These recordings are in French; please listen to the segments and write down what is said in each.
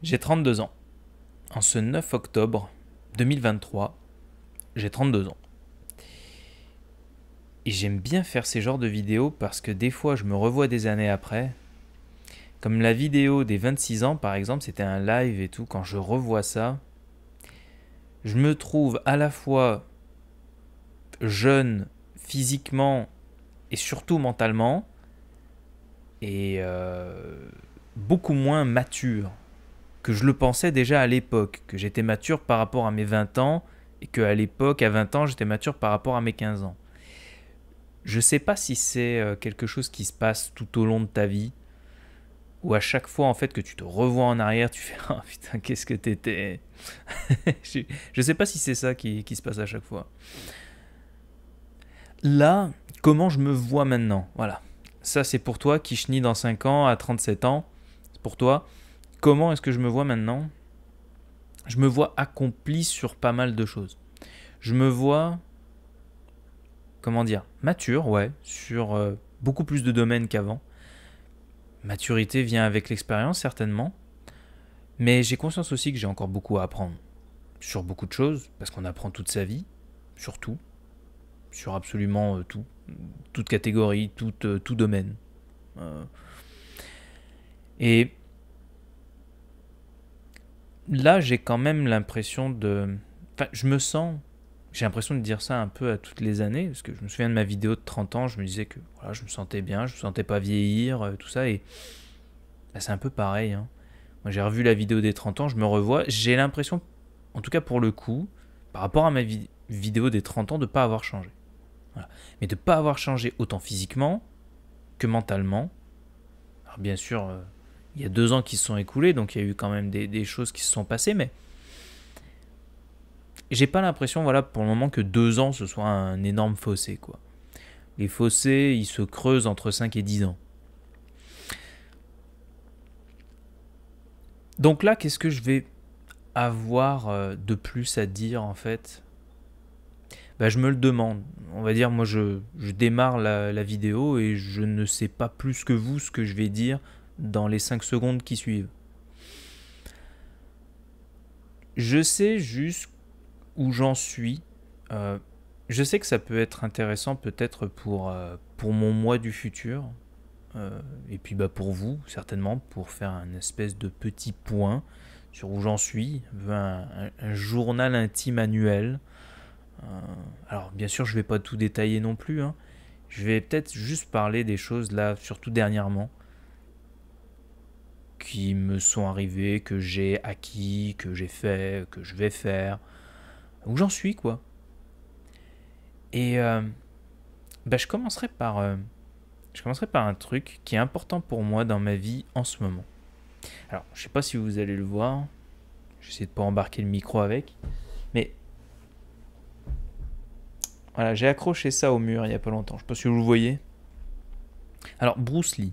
J'ai 32 ans. En ce 9 octobre 2023, j'ai 32 ans. Et j'aime bien faire ces genres de vidéos parce que des fois je me revois des années après. Comme la vidéo des 26 ans par exemple, c'était un live et tout, quand je revois ça, je me trouve à la fois jeune physiquement et surtout mentalement et euh, beaucoup moins mature que je le pensais déjà à l'époque, que j'étais mature par rapport à mes 20 ans, et que à l'époque, à 20 ans, j'étais mature par rapport à mes 15 ans. Je ne sais pas si c'est euh, quelque chose qui se passe tout au long de ta vie, ou à chaque fois en fait que tu te revois en arrière, tu fais « Ah putain, qu'est-ce que t'étais ?» Je ne sais pas si c'est ça qui, qui se passe à chaque fois. Là, comment je me vois maintenant Voilà. Ça, c'est pour toi qui dans 5 ans, à 37 ans. C'est pour toi. Comment est-ce que je me vois maintenant Je me vois accompli sur pas mal de choses. Je me vois, comment dire, mature, ouais, sur euh, beaucoup plus de domaines qu'avant. Maturité vient avec l'expérience, certainement. Mais j'ai conscience aussi que j'ai encore beaucoup à apprendre. Sur beaucoup de choses, parce qu'on apprend toute sa vie, sur tout. Sur absolument euh, tout. Toute catégorie, tout, euh, tout domaine. Et là, j'ai quand même l'impression de. Enfin, je me sens. J'ai l'impression de dire ça un peu à toutes les années, parce que je me souviens de ma vidéo de 30 ans, je me disais que voilà, je me sentais bien, je me sentais pas vieillir, euh, tout ça, et là, bah, c'est un peu pareil. Hein. Moi, j'ai revu la vidéo des 30 ans, je me revois, j'ai l'impression, en tout cas pour le coup, par rapport à ma vidéo des 30 ans, de ne pas avoir changé. Mais de ne pas avoir changé autant physiquement que mentalement. Alors, bien sûr. Euh, il y a deux ans qui se sont écoulés, donc il y a eu quand même des, choses qui se sont passées, mais j'ai pas l'impression, voilà, pour le moment que deux ans ce soit un énorme fossé, quoi. Les fossés, ils se creusent entre 5 et 10 ans. Donc là, qu'est-ce que je vais avoir euh, de plus à dire en fait ben, Je me le demande. On va dire, moi je, démarre la, la, vidéo et je ne sais pas plus que vous ce que je vais dire dans les 5 secondes qui suivent. Je sais juste où j'en suis. Euh, je sais que ça peut être intéressant peut-être pour, euh, pour mon moi du futur. Euh, et puis bah, pour vous, certainement, pour faire un espèce de petit point sur où j'en suis. Un, journal intime annuel. alors bien sûr, je ne vais pas tout détailler non plus. Hein. Je vais peut-être juste parler des choses là, surtout dernièrement qui me sont arrivés, que j'ai acquis, que j'ai fait, que je vais faire, où j'en suis quoi. Et euh, bah, je commencerai par euh, je commencerai par un truc qui est important pour moi dans ma vie en ce moment. Alors je sais pas si vous allez le voir, j'essaie de pas embarquer le micro avec, mais voilà j'ai accroché ça au mur il y a pas longtemps. Je sais pas si vous le voyez. Alors Bruce Lee.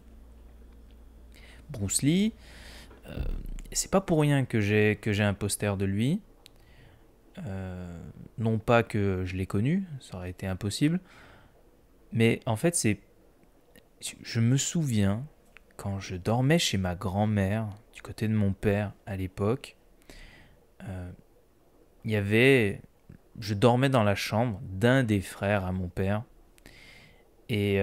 Bruce euh, c'est pas pour rien que j'ai que j'ai un poster de lui. Euh, non pas que je l'ai connu, ça aurait été impossible. Mais en fait, c'est je me souviens quand je dormais chez ma grand-mère du côté de mon père à l'époque. Euh, il y avait je dormais dans la chambre d'un des frères à mon père et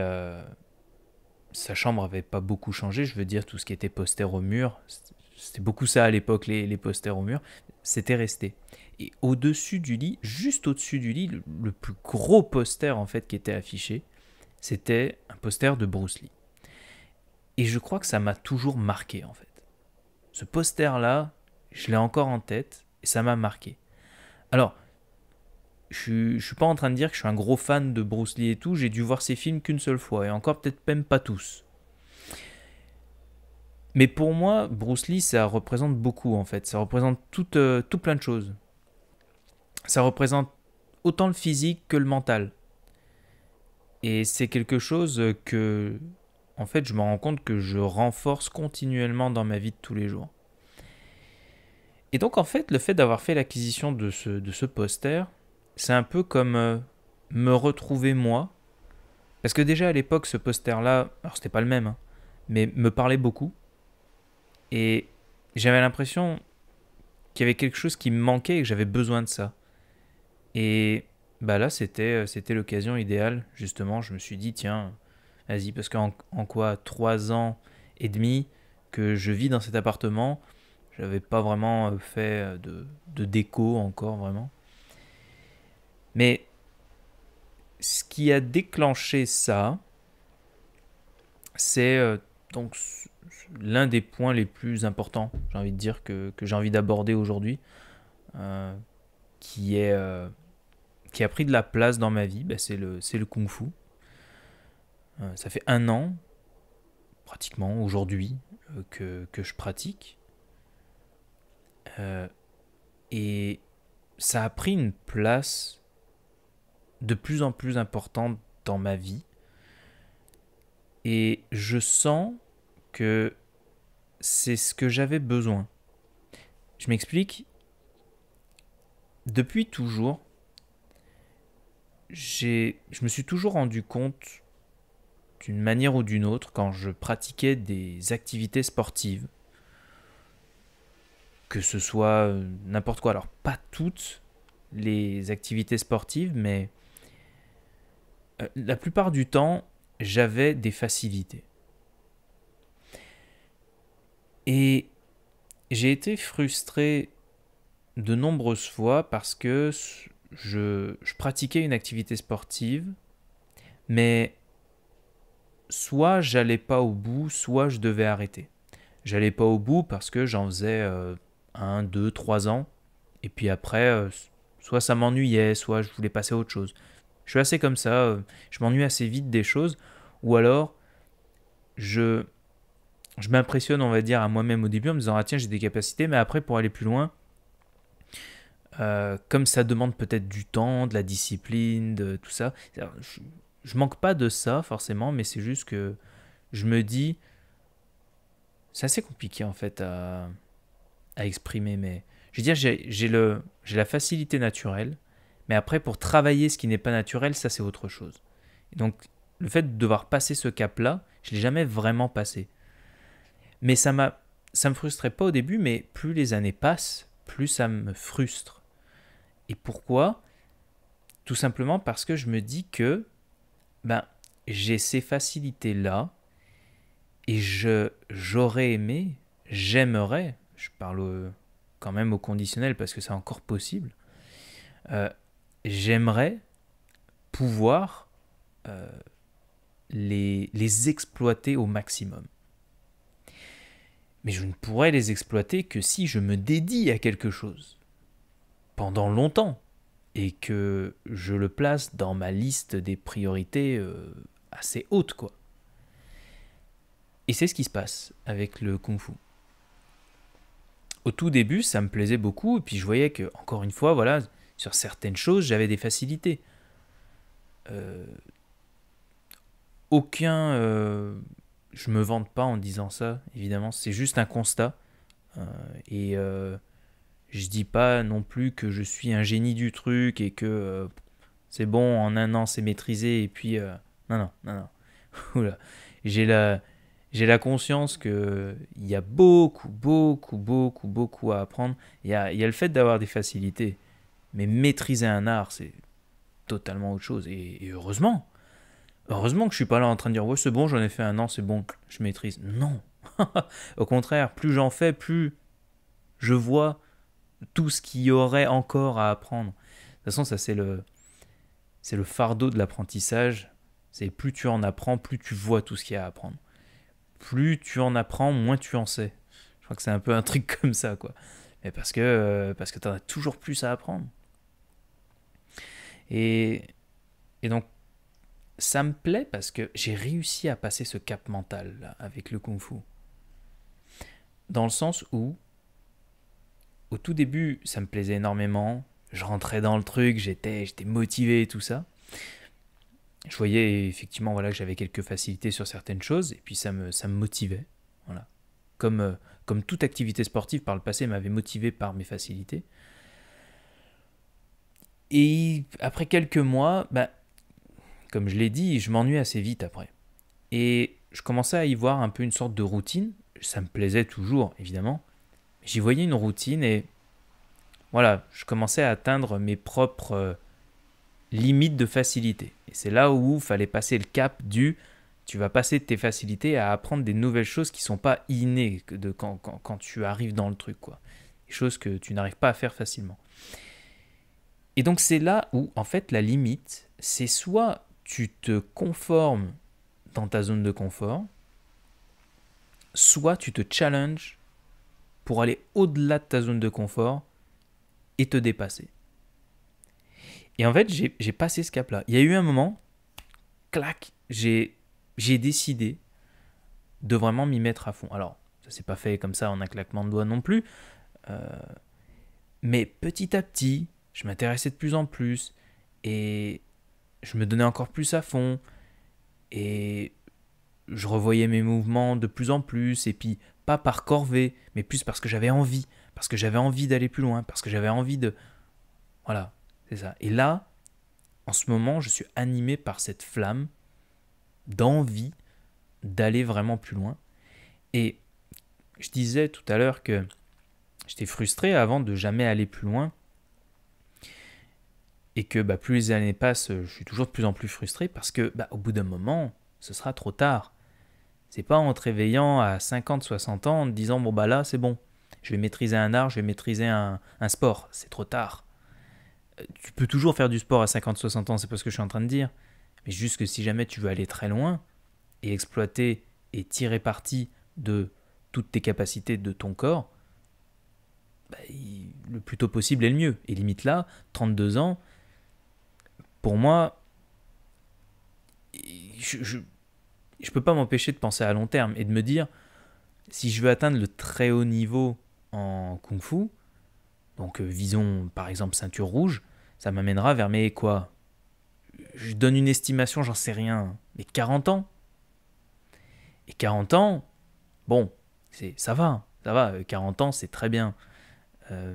sa chambre avait pas beaucoup changé. Je veux dire, tout ce qui était poster au mur, c'était beaucoup ça à l'époque, les, les, posters au mur, c'était resté. Et au-dessus du lit, juste au-dessus du lit, le, plus gros poster en fait qui était affiché, c'était un poster de Bruce Lee. Et je crois que ça m'a toujours marqué en fait. Ce poster-là, je l'ai encore en tête et ça m'a marqué. Alors, je, ne suis pas en train de dire que je suis un gros fan de Bruce Lee et tout, j'ai dû voir ses films qu'une seule fois, et encore peut-être même pas tous. Mais pour moi, Bruce Lee, ça représente beaucoup en fait. Ça représente euh, tout, plein de choses. Ça représente autant le physique que le mental. Et c'est quelque chose que, en fait, je me rends compte que je renforce continuellement dans ma vie de tous les jours. Et donc, en fait, le fait d'avoir fait l'acquisition de ce poster, c'est un peu comme euh, me retrouver moi. Parce que déjà à l'époque, ce poster-là, alors c'était pas le même, hein, mais me parlait beaucoup. Et j'avais l'impression qu'il y avait quelque chose qui me manquait et que j'avais besoin de ça. Et bah là, c'était, euh, c'était l'occasion idéale, justement. Je me suis dit, tiens, vas-y, parce qu'en quoi, trois ans et demi que je vis dans cet appartement, j'avais pas vraiment euh, fait de déco encore, vraiment. Mais ce qui a déclenché ça, c'est euh, donc l'un des points les plus importants, j'ai envie de dire, que, j'ai envie d'aborder aujourd'hui, euh, qui, est, euh, qui a pris de la place dans ma vie, bah, c'est le, Kung Fu. ça fait un an, pratiquement aujourd'hui, que, que, je pratique. et ça a pris une place de plus en plus importante dans ma vie. Et je sens que c'est ce que j'avais besoin. Je m'explique. Depuis toujours, je me suis toujours rendu compte, d'une manière ou d'une autre, quand je pratiquais des activités sportives, que ce soit euh, n'importe quoi. Alors, pas toutes les activités sportives, mais euh, la plupart du temps, j'avais des facilités. Et j'ai été frustré de nombreuses fois parce que je, pratiquais une activité sportive, mais soit j'allais pas au bout, soit je devais arrêter. J'allais pas au bout parce que j'en faisais euh, un, deux, trois ans, et puis après, euh, soit ça m'ennuyait, soit je voulais passer à autre chose. Je suis assez comme ça, euh, je m'ennuie assez vite des choses, ou alors je, je m'impressionne, on va dire, à moi-même au début en me disant, ah tiens, j'ai des capacités, mais après, pour aller plus loin, euh, comme ça demande peut-être du temps, de la discipline, de tout ça, je, manque pas de ça forcément, mais c'est juste que je me dis, c'est assez compliqué en fait à, à exprimer, mais je veux dire, j'ai la facilité naturelle, mais après, pour travailler ce qui n'est pas naturel, ça c'est autre chose. donc, le fait de devoir passer ce cap-là, je ne l'ai jamais vraiment passé. Mais ça m'a, ça me frustrait pas au début, mais plus les années passent, plus ça me frustre. Et pourquoi Tout simplement parce que je me dis que, ben, j'ai ces facilités là, et je, j'aurais aimé, j'aimerais, je parle quand même au conditionnel parce que c'est encore possible. Euh, j'aimerais pouvoir euh, les, exploiter au maximum. Mais je ne pourrais les exploiter que si je me dédie à quelque chose, pendant longtemps, et que je le place dans ma liste des priorités euh, assez haute, quoi. Et c'est ce qui se passe avec le kung fu. Au tout début, ça me plaisait beaucoup, et puis je voyais que, encore une fois, voilà, sur certaines choses, j'avais des facilités. Euh, aucun. Euh, je me vante pas en disant ça, évidemment. C'est juste un constat. Euh, et euh, je dis pas non plus que je suis un génie du truc et que c'est bon, en un an c'est maîtrisé et puis. non, non, non, non. J'ai la. J'ai la conscience qu'il y a beaucoup, beaucoup, beaucoup, beaucoup à apprendre. Il y a, y a le fait d'avoir des facilités. Mais maîtriser un art, c'est totalement autre chose. Et, heureusement, heureusement que je suis pas là en train de dire ouais c'est bon, j'en ai fait un an, c'est bon, je maîtrise. Non. Au contraire, plus j'en fais, plus je vois tout ce qu'il y aurait encore à apprendre. De toute façon, ça c'est le c'est le fardeau de l'apprentissage. C'est plus tu en apprends, plus tu vois tout ce qu'il y a à apprendre. Plus tu en apprends, moins tu en sais. Je crois que c'est un peu un truc comme ça, quoi. Mais parce que, euh, parce que tu as toujours plus à apprendre. Et, donc, ça me plaît parce que j'ai réussi à passer ce cap mental avec le kung fu. Dans le sens où, au tout début, ça me plaisait énormément. Je rentrais dans le truc, j'étais, motivé et tout ça. Je voyais effectivement voilà, que j'avais quelques facilités sur certaines choses et puis ça me, motivait. Voilà. Euh, comme toute activité sportive par le passé m'avait motivé par mes facilités, et après quelques mois, bah, comme je l'ai dit, je m'ennuie assez vite après. Et je commençais à y voir un peu une sorte de routine. Ça me plaisait toujours, évidemment. J'y voyais une routine et voilà, je commençais à atteindre mes propres euh, limites de facilité. Et c'est là où il fallait passer le cap du tu vas passer de tes facilités à apprendre des nouvelles choses qui ne sont pas innées de quand, tu arrives dans le truc, quoi. Des choses que tu n'arrives pas à faire facilement. Et donc c'est là où, en fait, la limite, c'est soit tu te conformes dans ta zone de confort, soit tu te challenges pour aller au-delà de ta zone de confort et te dépasser. Et en fait, j'ai passé ce cap-là. Il y a eu un moment, clac, j'ai décidé de vraiment m'y mettre à fond. Alors, ça s'est pas fait comme ça en un claquement de doigts non plus, euh, mais petit à petit, je m'intéressais de plus en plus et je me donnais encore plus à fond et je revoyais mes mouvements de plus en plus et puis pas par corvée mais plus parce que j'avais envie parce que j'avais envie d'aller plus loin parce que j'avais envie de voilà c'est ça et là en ce moment je suis animé par cette flamme d'envie d'aller vraiment plus loin et je disais tout à l'heure que j'étais frustré avant de jamais aller plus loin et que bah, plus les années passent, je suis toujours de plus en plus frustré parce que bah, au bout d'un moment, ce sera trop tard. C'est pas en te réveillant à 50, 60 ans en te disant bon bah là c'est bon, je vais maîtriser un art, je vais maîtriser un, sport, c'est trop tard. Euh, tu peux toujours faire du sport à 50, 60 ans, c'est pas ce que je suis en train de dire, mais juste que si jamais tu veux aller très loin et exploiter et tirer parti de toutes tes capacités de ton corps, bah, le plus tôt possible est le mieux. Et limite là, 32 ans, pour moi, je ne peux pas m'empêcher de penser à long terme et de me dire, si je veux atteindre le très haut niveau en kung fu, donc euh, visons par exemple ceinture rouge, ça m'amènera vers mes quoi Je donne une estimation, j'en sais rien, mais 40 ans. Et 40 ans, bon, c'est ça va, ça va, 40 euh, ans c'est très bien. Euh,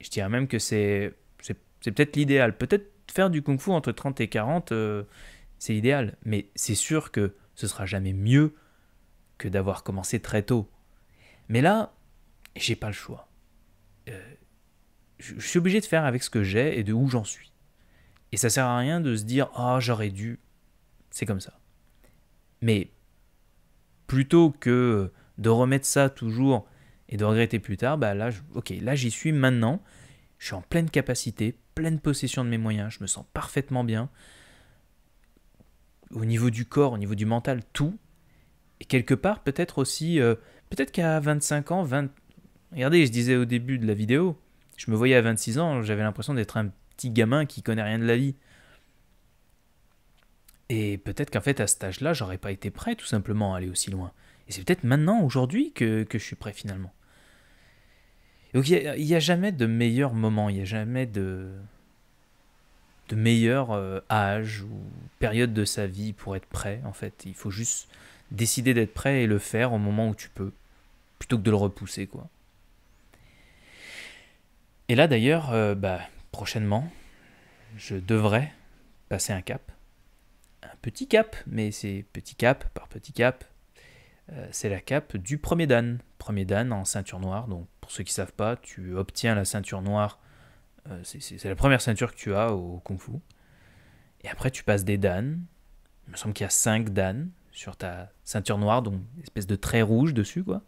je dirais même que c'est c'est peut-être l'idéal, peut-être du kung fu entre 30 et 40, euh, c'est idéal. Mais c'est sûr que ce sera jamais mieux que d'avoir commencé très tôt. Mais là, j'ai pas le choix. Euh, je suis obligé de faire avec ce que j'ai et de où j'en suis. Et ça sert à rien de se dire ah j'aurais dû. C'est comme ça. Mais plutôt que de remettre ça toujours et de regretter plus tard, bah là, ok, là j'y suis maintenant. Je suis en pleine capacité pleine possession de mes moyens, je me sens parfaitement bien. Au niveau du corps, au niveau du mental, tout. Et quelque part, peut-être aussi, euh, peut-être qu'à 25 ans, 20... Regardez, je disais au début de la vidéo, je me voyais à 26 ans, j'avais l'impression d'être un petit gamin qui connaît rien de la vie. Et peut-être qu'en fait, à cet âge-là, j'aurais pas été prêt tout simplement à aller aussi loin. Et c'est peut-être maintenant, aujourd'hui, que je suis prêt finalement. Donc il n'y a, jamais de meilleur moment, il n'y a jamais de, de meilleur euh, âge ou période de sa vie pour être prêt, en fait. Il faut juste décider d'être prêt et le faire au moment où tu peux, plutôt que de le repousser, quoi. Et là d'ailleurs, euh, bah, prochainement, je devrais passer un cap. Un petit cap, mais c'est petit cap par petit cap. Euh, c'est la cape du premier Dan. Premier Dan en ceinture noire, donc pour ceux qui ne savent pas, tu obtiens la ceinture noire. Euh, c'est la première ceinture que tu as au Kung Fu. Et après, tu passes des dan. Il me semble qu'il y a 5 dan sur ta ceinture noire, donc espèce de trait rouge dessus, quoi.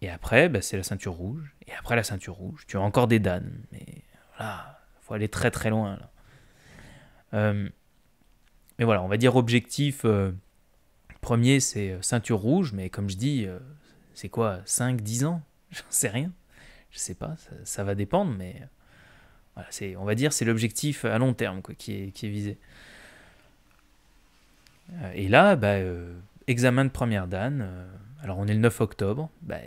Et après, bah, c'est la ceinture rouge. Et après la ceinture rouge, tu as encore des dan. Mais voilà, il faut aller très très loin. Euh, mais voilà, on va dire objectif euh, premier, c'est ceinture rouge, mais comme je dis, c'est quoi 5-10 ans J'en sais rien. Je sais pas, ça, va dépendre, mais voilà, c'est, on va dire c'est l'objectif à long terme quoi, qui, est, visé. Euh, et là, bah, euh, examen de première dan. Euh, alors on est le 9 octobre, bah,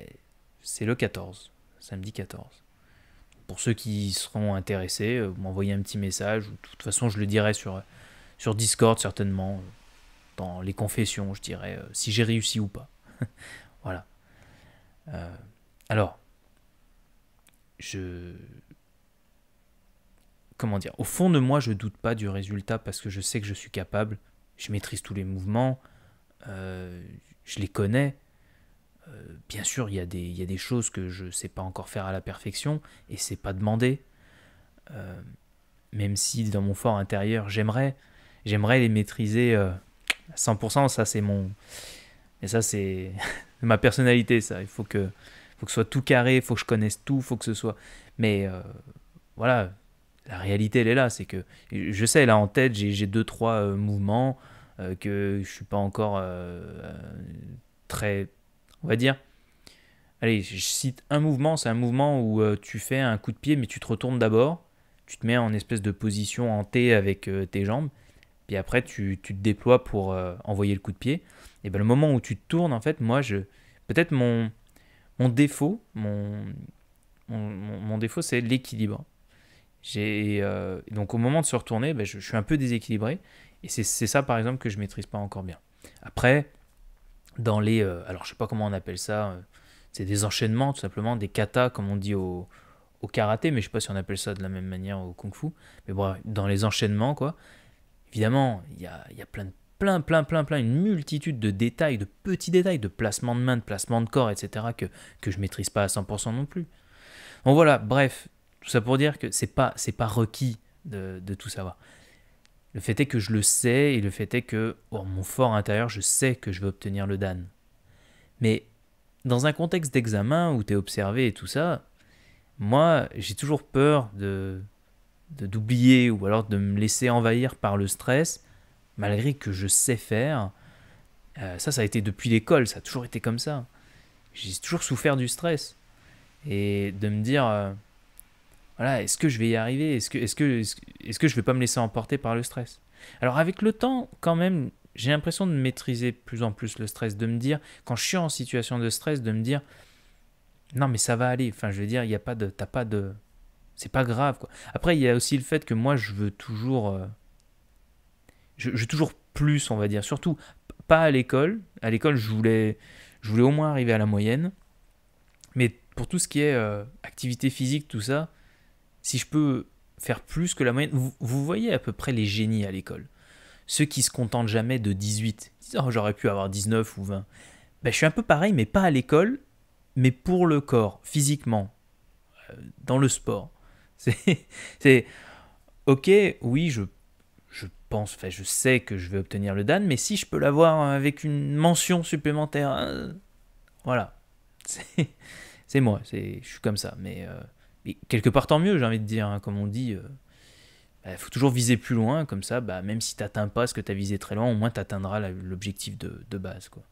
c'est le 14, samedi 14. Pour ceux qui seront intéressés, vous m'envoyez un petit message, ou de toute façon je le dirai sur, sur Discord certainement, dans les confessions, je dirais, si j'ai réussi ou pas. voilà. Alors, je... Comment dire Au fond de moi, je doute pas du résultat parce que je sais que je suis capable, je maîtrise tous les mouvements, euh, je les connais. Euh, bien sûr, il y, a des, des choses que je ne sais pas encore faire à la perfection et c'est pas demandé. Euh, même si dans mon fort intérieur, j'aimerais, j'aimerais les maîtriser à 100%. Ça, c'est mon, et ça, c'est ma personnalité. Ça, il faut que faut que ce soit tout carré, faut que je connaisse tout, faut que ce soit. Mais euh, voilà, la réalité elle est là, c'est que je sais là en tête j'ai deux trois euh, mouvements euh, que je suis pas encore très, on va dire. Allez, je cite un mouvement, c'est un mouvement où tu fais un coup de pied mais tu te retournes d'abord, tu te mets en espèce de position en T avec tes jambes, puis après tu, te déploies pour envoyer le coup de pied. Et bien le moment où tu te tournes en fait, moi je peut-être mon mon défaut, mon, mon, défaut, c'est l'équilibre. J'ai euh, donc au moment de se retourner, ben, je, suis un peu déséquilibré et c'est ça par exemple que je maîtrise pas encore bien. Après, dans les, euh, alors je sais pas comment on appelle ça, euh, c'est des enchaînements tout simplement, des katas comme on dit au, karaté, mais je sais pas si on appelle ça de la même manière au kung-fu. Mais bon, dans les enchaînements quoi. Évidemment, il y a, y a plein de plein, plein, plein, plein, une multitude de détails, de petits détails, de placements de main, de placements de corps, etc., que, que je maîtrise pas à 100% non plus. Bon voilà, bref, tout ça pour dire que c'est pas, c'est pas requis de, de, tout savoir. Le fait est que je le sais, et le fait est que, oh, mon fort intérieur, je sais que je vais obtenir le Dan. Mais dans un contexte d'examen où tu es observé et tout ça, moi, j'ai toujours peur de d'oublier ou alors de me laisser envahir par le stress malgré que je sais faire. Euh, ça, ça a été depuis l'école, ça a toujours été comme ça. J'ai toujours souffert du stress. Et de me dire, euh, voilà, est-ce que je vais y arriver Est-ce que, est -ce que, est que je vais pas me laisser emporter par le stress Alors avec le temps, quand même, j'ai l'impression de maîtriser plus en plus le stress, de me dire, quand je suis en situation de stress, de me dire, non mais ça va aller, enfin je veux dire, il n'y a pas de... T'as pas de... C'est pas grave quoi. Après, il y a aussi le fait que moi, je veux toujours... Euh, je, toujours plus, on va dire, surtout pas à l'école. À l'école, je voulais, je voulais au moins arriver à la moyenne. Mais pour tout ce qui est euh, activité physique, tout ça, si je peux faire plus que la moyenne, vous, voyez à peu près les génies à l'école. Ceux qui se contentent jamais de 18, oh, j'aurais pu avoir 19 ou 20. Ben, je suis un peu pareil, mais pas à l'école, mais pour le corps, physiquement, euh, dans le sport. C'est ok, oui, je je sais que je vais obtenir le Dan, mais si je peux l'avoir avec une mention supplémentaire, euh, voilà. C'est moi, je suis comme ça. Euh, mais, quelque part tant mieux, j'ai envie de dire, hein, comme on dit, il euh, bah, faut toujours viser plus loin, comme ça, bah, même si tu n'atteins pas ce que tu as visé très loin, au moins tu atteindras l'objectif de, base. Quoi.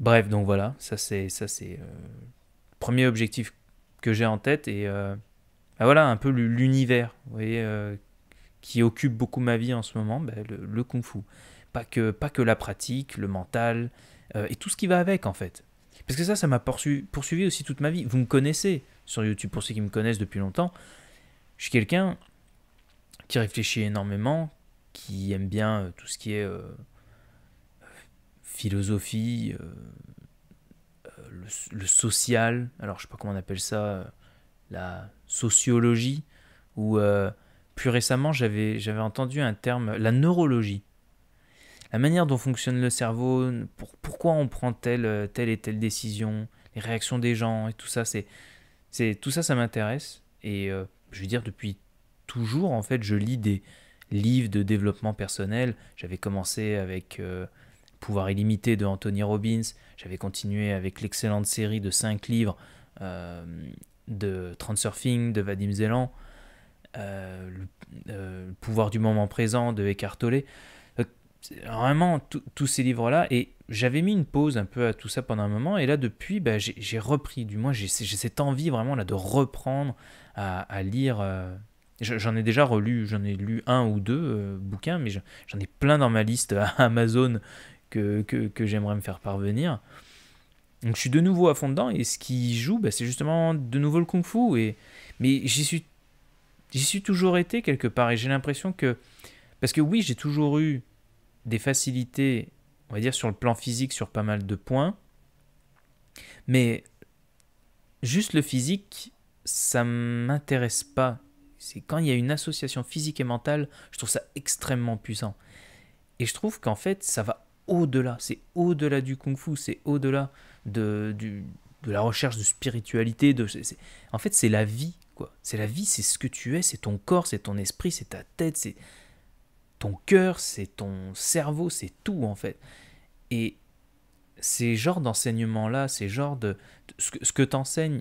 Bref, donc voilà, ça c'est ça c'est premier objectif que j'ai en tête et... Bah, voilà un peu l'univers, vous voyez, qui occupe beaucoup ma vie en ce moment, ben, le, kung fu. Pas que, pas que la pratique, le mental, euh, et tout ce qui va avec en fait. Parce que ça, ça m'a poursuivi, aussi toute ma vie. Vous me connaissez sur YouTube, pour ceux qui me connaissent depuis longtemps. Je suis quelqu'un qui réfléchit énormément, qui aime bien euh, tout ce qui est euh, philosophie, le, le, social, alors je sais pas comment on appelle ça, la sociologie, ou plus récemment, j'avais entendu un terme, la neurologie. La manière dont fonctionne le cerveau, pourquoi on prend telle, telle et telle décision, les réactions des gens et tout ça, c'est tout ça, ça m'intéresse. Et euh, je veux dire, depuis toujours, en fait, je lis des livres de développement personnel. J'avais commencé avec euh, Pouvoir illimité de Anthony Robbins. J'avais continué avec l'excellente série de cinq livres euh, de Transurfing de Vadim Zeland. Euh, euh, le, pouvoir du moment présent de Eckhart Vraiment, tous ces livres-là. Et j'avais mis une pause un peu à tout ça pendant un moment. Et là, depuis, bah, j'ai repris. Du moins, j'ai cette envie vraiment là de reprendre à, lire. Euh, j'en ai déjà relu, j'en ai lu un ou deux bouquins, mais j'en ai plein dans ma liste à Amazon que, que, j'aimerais me faire parvenir. Donc je suis de nouveau à fond dedans, et ce qui joue, bah, c'est justement de nouveau le kung fu. Et, mais j'y suis j'y suis toujours été quelque part et j'ai l'impression que parce que oui j'ai toujours eu des facilités on va dire sur le plan physique sur pas mal de points mais juste le physique ça m'intéresse pas c'est quand il y a une association physique et mentale je trouve ça extrêmement puissant et je trouve qu'en fait ça va au-delà c'est au-delà du kung fu c'est au-delà de, de la recherche de spiritualité de en fait c'est la vie c'est la vie, c'est ce que tu es, c'est ton corps, c'est ton esprit, c'est ta tête, c'est ton cœur, c'est ton cerveau, c'est tout en fait. Et ces genres d'enseignements-là, ces genres de... Ce que, ce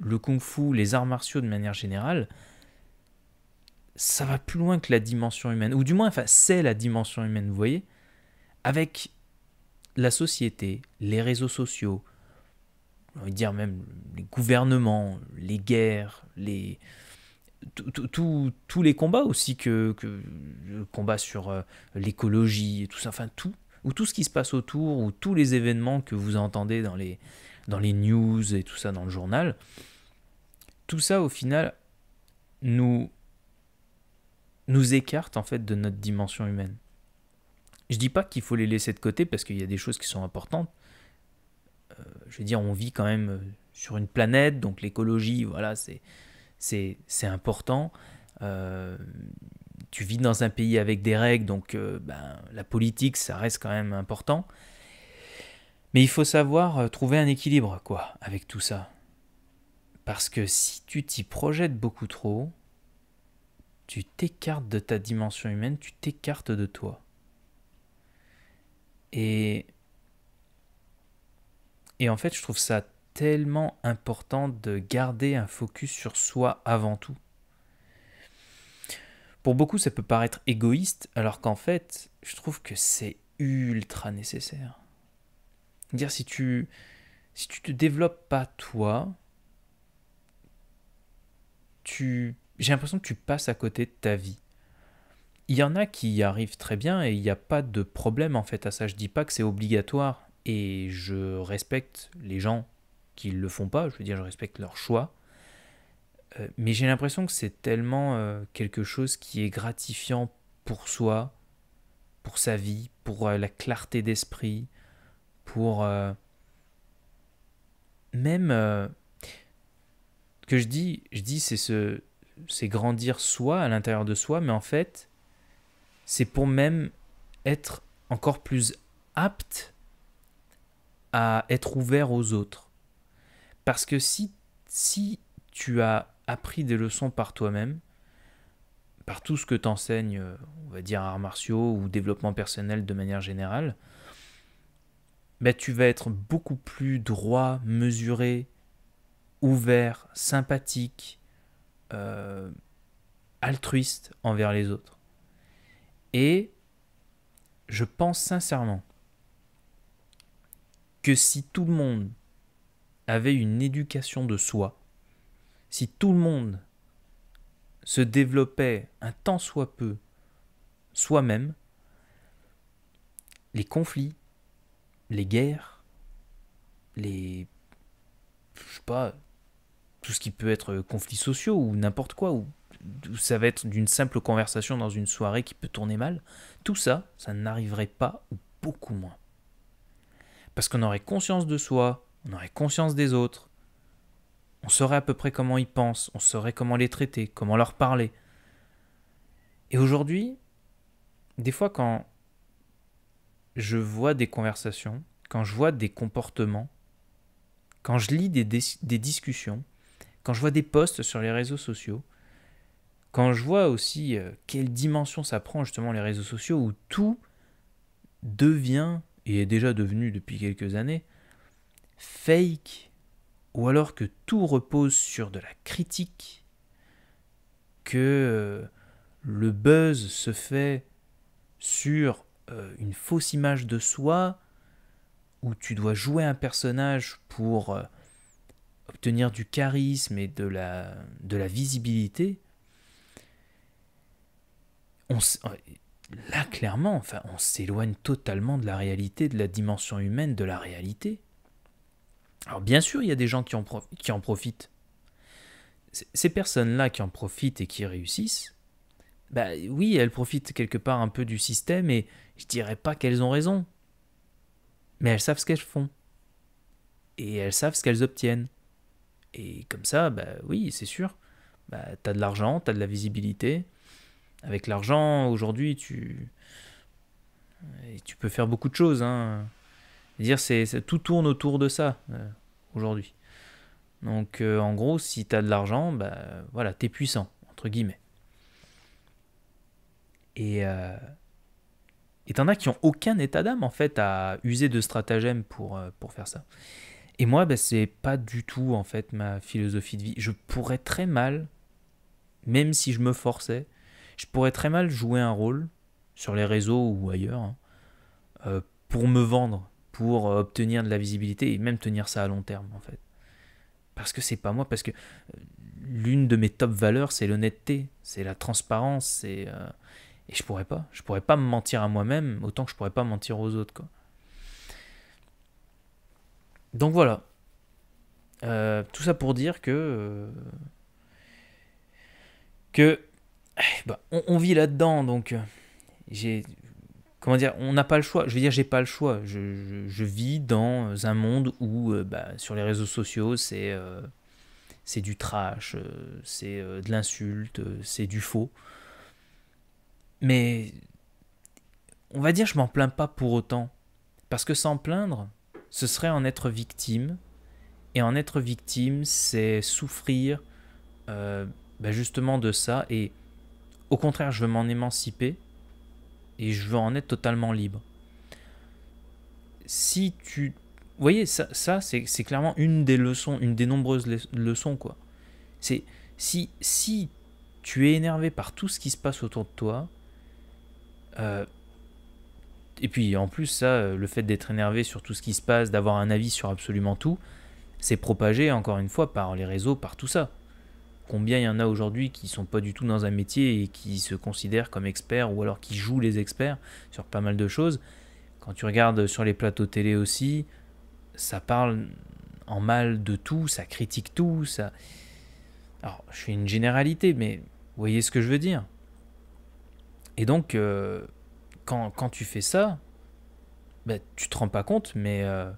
le kung-fu, les arts martiaux de manière générale, ça va plus loin que la dimension humaine. Ou du moins, enfin, c'est la dimension humaine, vous voyez Avec la société, les réseaux sociaux, on envie dire même les gouvernements, les guerres, les tous les combats aussi que, que le combat sur euh, l'écologie et tout ça, enfin tout, ou tout ce qui se passe autour, ou tous les événements que vous entendez dans les, dans les news et tout ça dans le journal, tout ça au final nous, nous écarte en fait de notre dimension humaine. Je dis pas qu'il faut les laisser de côté parce qu'il y a des choses qui sont importantes, euh, je veux dire, on vit quand même euh, sur une planète, donc l'écologie, voilà, c'est, c'est, important. Euh, tu vis dans un pays avec des règles, donc ben, la politique, ça reste quand même important. Mais il faut savoir trouver un équilibre, quoi, avec tout ça. Parce que si tu t'y projettes beaucoup trop, tu t'écartes de ta dimension humaine, tu t'écartes de toi. Et et en fait, je trouve ça tellement important de garder un focus sur soi avant tout. Pour beaucoup, ça peut paraître égoïste, alors qu'en fait, je trouve que c'est ultra nécessaire. Dire si tu si tu te développes pas toi, tu j'ai l'impression que tu passes à côté de ta vie. Il y en a qui y arrivent très bien et il n'y a pas de problème en fait à ça. Je dis pas que c'est obligatoire et je respecte les gens qui ne le font pas, je veux dire, je respecte leur choix. Euh, mais j'ai l'impression que c'est tellement euh, quelque chose qui est gratifiant pour soi, pour sa vie, pour euh, la clarté d'esprit, pour même que je dis, je dis c'est ce, c'est grandir soi à l'intérieur de soi, mais en fait, c'est pour même être encore plus apte à être ouvert aux autres. Parce que si, si tu as appris des leçons par toi-même, par tout ce que t'enseignes, on va dire arts martiaux ou développement personnel de manière générale, ben tu vas être beaucoup plus droit, mesuré, ouvert, sympathique, euh, altruiste envers les autres. Et je pense sincèrement que si tout le monde avait une éducation de soi, si tout le monde se développait un tant soit peu soi-même, les conflits, les guerres, les. Je sais pas, tout ce qui peut être conflits sociaux ou n'importe quoi, ou ça va être d'une simple conversation dans une soirée qui peut tourner mal, tout ça, ça n'arriverait pas ou beaucoup moins. Parce qu'on aurait conscience de soi, on aurait conscience des autres, on saurait à peu près comment ils pensent, on saurait comment les traiter, comment leur parler. Et aujourd'hui, des fois quand je vois des conversations, quand je vois des comportements, quand je lis des, discussions, quand je vois des posts sur les réseaux sociaux, quand je vois aussi euh, quelle dimension ça prend justement les réseaux sociaux où tout devient et est déjà devenu depuis quelques années, fake, ou alors que tout repose sur de la critique, que euh, le buzz se fait sur euh, une fausse image de soi, où tu dois jouer un personnage pour euh, obtenir du charisme et de la, de la visibilité, on, Là, clairement, enfin, on s'éloigne totalement de la réalité, de la dimension humaine, de la réalité. Alors bien sûr, il y a des gens qui en, profitent. ces personnes-là qui en profitent et qui réussissent, bah, oui, elles profitent quelque part un peu du système et je dirais pas qu'elles ont raison. Mais elles savent ce qu'elles font. Et elles savent ce qu'elles obtiennent. Et comme ça, bah oui, c'est sûr. Bah, t'as de l'argent, t'as de la visibilité, avec l'argent, aujourd'hui, tu... tu peux faire beaucoup de choses. Hein. Dire c'est tout tourne autour de ça euh, aujourd'hui. Donc euh, en gros, si tu as de l'argent, bah voilà, t'es puissant entre guillemets. Et euh, et en as qui ont aucun état d'âme en fait à user de stratagèmes pour euh, pour faire ça. Et moi, ce bah, c'est pas du tout en fait ma philosophie de vie. Je pourrais très mal, même si je me forçais, je pourrais très mal jouer un rôle sur les réseaux ou ailleurs hein, euh, pour me vendre, pour euh, obtenir de la visibilité et même tenir ça à long terme en fait. Parce que c'est pas moi, parce que euh, l'une de mes top valeurs c'est l'honnêteté, c'est la transparence, et je pourrais pas, je pourrais pas me mentir à moi-même autant que je pourrais pas mentir aux autres quoi. Donc voilà, tout ça pour dire que que eh, bah, on, vit là-dedans, donc euh, j'ai comment dire, on n'a pas le choix. Je veux dire, j'ai pas le choix. Je, vis dans euh, un monde où, euh, bah, sur les réseaux sociaux, c'est c'est du trash, c'est de l'insulte, c'est du faux. Mais on va dire, je m'en plains pas pour autant, parce que s'en plaindre, ce serait en être victime, et en être victime, c'est souffrir bah, justement de ça et au contraire, je veux m'en émanciper et je veux en être totalement libre. Si tu... Vous voyez, ça, c'est clairement une des leçons, une des nombreuses leçons, quoi. C'est si, si tu es énervé par tout ce qui se passe autour de toi, euh, et puis en plus ça, euh, le fait d'être énervé sur tout ce qui se passe, d'avoir un avis sur absolument tout, c'est propagé encore une fois par les réseaux, par tout ça combien il y en a aujourd'hui qui sont pas du tout dans un métier et qui se considèrent comme experts ou alors qui jouent les experts sur pas mal de choses. Quand tu regardes sur les plateaux télé aussi, ça parle en mal de tout, ça critique tout, ça. Alors, je fais une généralité, mais vous voyez ce que je veux dire. Et donc, euh, quand, quand, tu fais ça, tu bah, tu te rends pas compte, mais euh,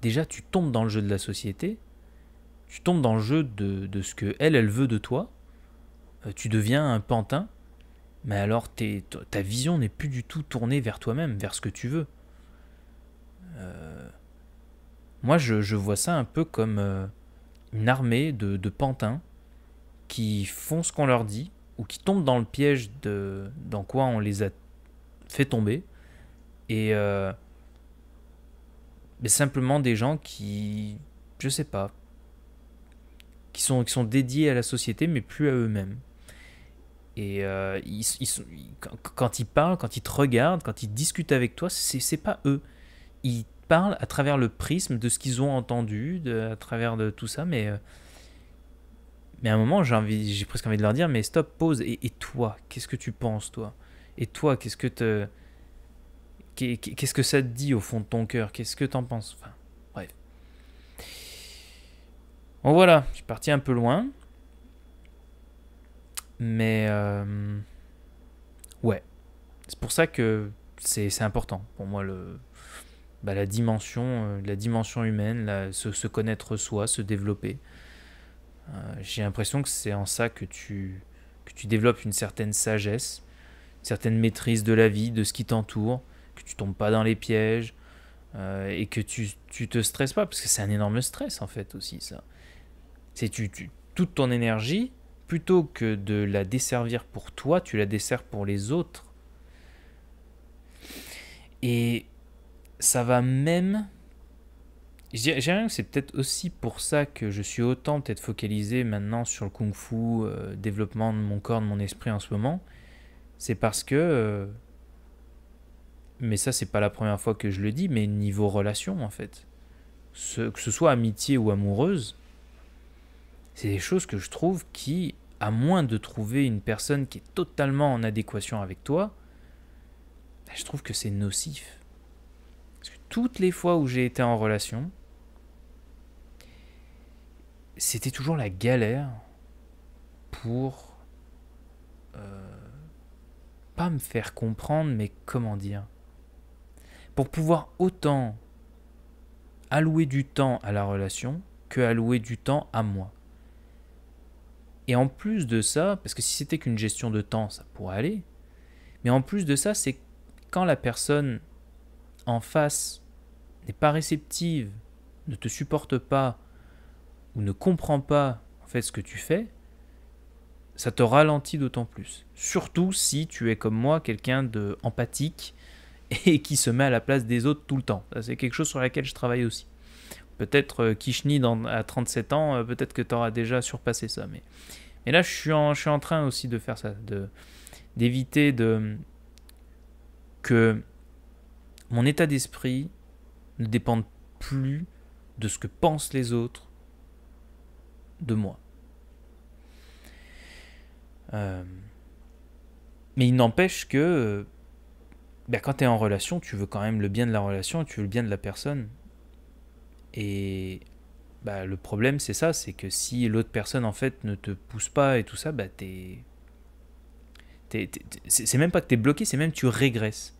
déjà tu tombes dans le jeu de la société, tu tombes dans le jeu de, ce que elle, elle veut de toi, euh, tu deviens un pantin, mais alors ta vision n'est plus du tout tournée vers toi-même, vers ce que tu veux. Euh, moi, je, vois ça un peu comme euh, une armée de, pantins qui font ce qu'on leur dit, ou qui tombent dans le piège de, dans quoi on les a fait tomber, et mais simplement des gens qui, je sais pas, qui sont, qui sont dédiés à la société, mais plus à eux-mêmes. Et euh, ils, sont, quand ils parlent, quand ils te regardent, quand ils discutent avec toi, c'est pas eux. Ils parlent à travers le prisme de ce qu'ils ont entendu, à travers de tout ça, mais, euh, mais à un moment, j'ai presque envie de leur dire, mais stop, pause, et, toi, qu'est-ce que tu penses, toi Et toi, qu'est-ce que te... Qu'est-ce que ça te dit au fond de ton cœur Qu'est-ce que t'en penses Bon voilà, je suis parti un peu loin. Mais euh, ouais, c'est pour ça que c'est important pour moi le, bah, la dimension, euh, la dimension humaine, se, connaître soi, se développer. Euh, j'ai l'impression que c'est en ça que tu, que tu développes une certaine sagesse, une certaine maîtrise de la vie, de ce qui t'entoure, que tu tombes pas dans les pièges et que tu, tu te stresses pas, parce que c'est un énorme stress en fait aussi ça. C'est tu, toute ton énergie, plutôt que de la desservir pour toi, tu la desserres pour les autres. Et ça va même... J'ai rien que c'est peut-être aussi pour ça que je suis autant peut-être focalisé maintenant sur le kung fu, euh, développement de mon corps, de mon esprit en ce moment. C'est parce que... Euh, mais ça, c'est pas la première fois que je le dis, mais niveau relation, en fait. que ce soit amitié ou amoureuse, c'est des choses que je trouve qui, à moins de trouver une personne qui est totalement en adéquation avec toi, ben, je trouve que c'est nocif. Parce que toutes les fois où j'ai été en relation, c'était toujours la galère pour euh, pas me faire comprendre, mais comment dire Pour pouvoir autant allouer du temps à la relation que allouer du temps à moi. Et en plus de ça, parce que si c'était qu'une gestion de temps, ça pourrait aller. Mais en plus de ça, c'est quand la personne en face n'est pas réceptive, ne te supporte pas ou ne comprend pas en fait ce que tu fais, ça te ralentit d'autant plus. Surtout si tu es comme moi quelqu'un de empathique et qui se met à la place des autres tout le temps. C'est quelque chose sur laquelle je travaille aussi. Peut-être euh, Kishni à 37 ans, euh, peut-être que tu auras déjà surpassé ça. Mais, là, je suis, en, en train aussi de faire ça, de, d'éviter de, que mon état d'esprit ne dépende plus de ce que pensent les autres de moi. Euh, mais il n'empêche que ben, quand tu es en relation, tu veux quand même le bien de la relation, tu veux le bien de la personne. Et bah, le problème, c'est ça, c'est que si l'autre personne, en fait, ne te pousse pas et tout ça, bah, t'es... c'est même pas que t'es bloqué, c'est même que tu régresses.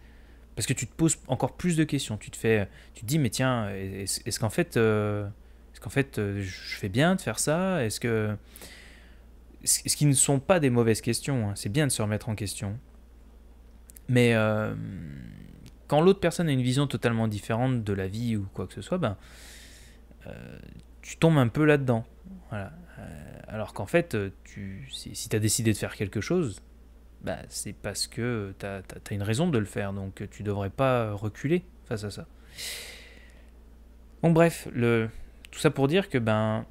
Parce que tu te poses encore plus de questions. Tu te fais, tu dis, mais tiens, est-ce qu'en fait, est-ce qu'en fait, euh, euh, je fais bien de faire ça Est-ce que, ce qui ne sont pas des mauvaises questions. Hein, c'est bien de se remettre en question. Mais euh, quand l'autre personne a une vision totalement différente de la vie ou quoi que ce soit, ben, euh, tu tombes un peu là-dedans. Voilà. Euh, alors qu'en fait, euh, tu, si, si tu as décidé de faire quelque chose, bah, c'est parce que tu as, une raison de le faire, donc tu devrais pas reculer face à ça. Donc bref, le, tout ça pour dire que ben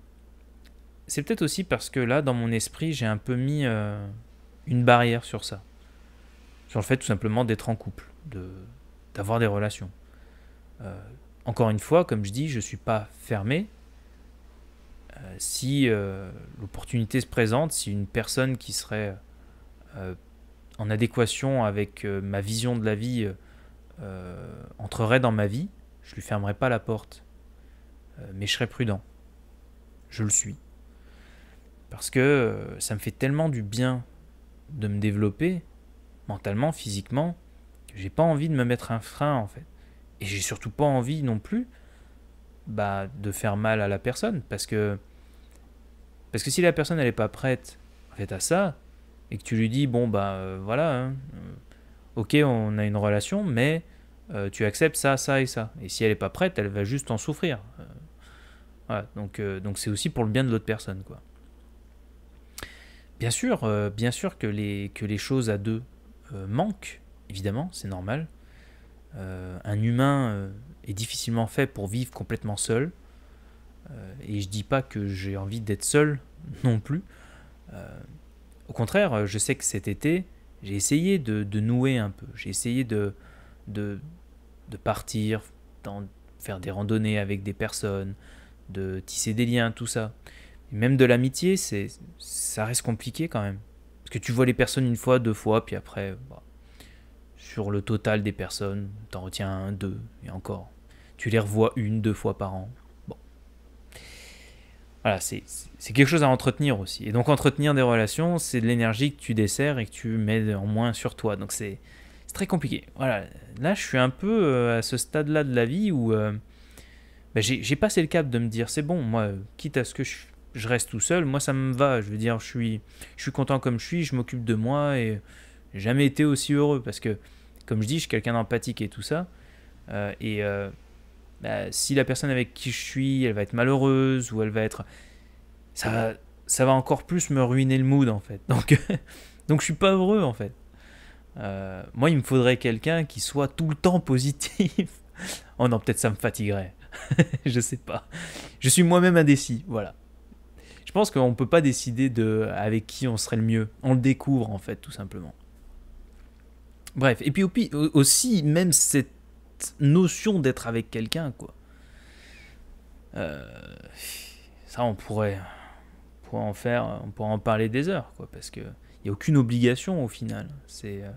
c'est peut-être aussi parce que là, dans mon esprit, j'ai un peu mis une barrière sur ça. Sur le fait tout simplement d'être en couple, d'avoir des relations. Encore une fois, comme je dis, je ne suis pas fermé. Euh, si euh, l'opportunité se présente, si une personne qui serait euh, en adéquation avec ma vision de la vie entrerait dans ma vie, je lui fermerai pas la porte. mais je serai prudent. Je le suis. Parce que ça me fait tellement du bien de me développer, mentalement, physiquement, que j'ai pas envie de me mettre un frein en fait. Et j'ai surtout pas envie non plus bah, de faire mal à la personne. Parce que, parce que si la personne elle n'est pas prête à ça, et que tu lui dis, bon, bah euh, voilà, hein, euh, ok, on a une relation, mais euh, tu acceptes ça, ça et ça. Et si elle n'est pas prête, elle va juste en souffrir. donc donc c'est aussi pour le bien de l'autre personne. quoi. Bien sûr, bien sûr que les, que les choses à deux manquent, évidemment, c'est normal. Euh, un humain euh, est difficilement fait pour vivre complètement seul. Euh, et je dis pas que j'ai envie d'être seul non plus. au contraire, je sais que cet été, j'ai essayé de, nouer un peu. J'ai essayé de, de, de partir, faire des randonnées avec des personnes, de tisser des liens, tout ça. même de l'amitié, c'est ça reste compliqué quand même. Parce que tu vois les personnes une fois, deux fois, puis après, bah, sur le total des personnes, t'en retiens un, deux, et encore. Tu les revois une, deux fois par an. Bon. Voilà, c'est quelque chose à entretenir aussi. Et donc entretenir des relations, c'est de l'énergie que tu desserres et que tu mets en moins sur toi. Donc c'est très compliqué. Voilà, là je suis un peu euh, à ce stade-là de la vie où euh, bah, j'ai passé le cap de me dire c'est bon, moi, quitte à ce que je, reste tout seul, moi ça me va. Je veux dire, je suis, je suis content comme je suis, je m'occupe de moi et jamais été aussi heureux parce que, comme je dis, je suis quelqu'un d'empathique et tout ça. Euh, et euh, bah, si la personne avec qui je suis, elle va être malheureuse ou elle va être. Ça ça va encore plus me ruiner le mood en fait. Donc, donc je suis pas heureux en fait. Euh, moi, il me faudrait quelqu'un qui soit tout le temps positif. oh non, peut-être ça me fatiguerait. je sais pas. Je suis moi-même indécis, voilà. Je pense qu'on ne peut pas décider de avec qui on serait le mieux. On le découvre en fait, tout simplement. Bref, et puis aussi, même cette notion d'être avec quelqu'un, quoi. Euh, ça, on pourrait, pourrait, en faire, on pourrait en parler des heures, quoi, parce que n'y a aucune obligation au final. C'est euh,